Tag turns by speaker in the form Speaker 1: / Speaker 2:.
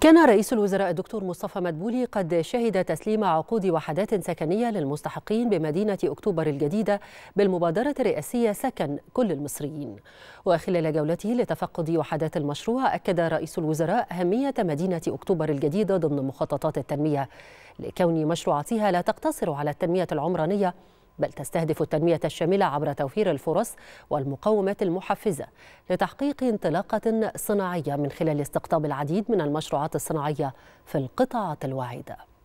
Speaker 1: كان رئيس الوزراء الدكتور مصطفى مدبولي قد شهد تسليم عقود وحدات سكنية للمستحقين بمدينة أكتوبر الجديدة بالمبادرة الرئاسية سكن كل المصريين وخلال جولته لتفقد وحدات المشروع أكد رئيس الوزراء أهمية مدينة أكتوبر الجديدة ضمن مخططات التنمية لكون مشروعاتها لا تقتصر على التنمية العمرانية بل تستهدف التنمية الشاملة عبر توفير الفرص والمقومات المحفزة لتحقيق انطلاقة صناعية من خلال استقطاب العديد من المشروعات الصناعية في القطاعات الواعدة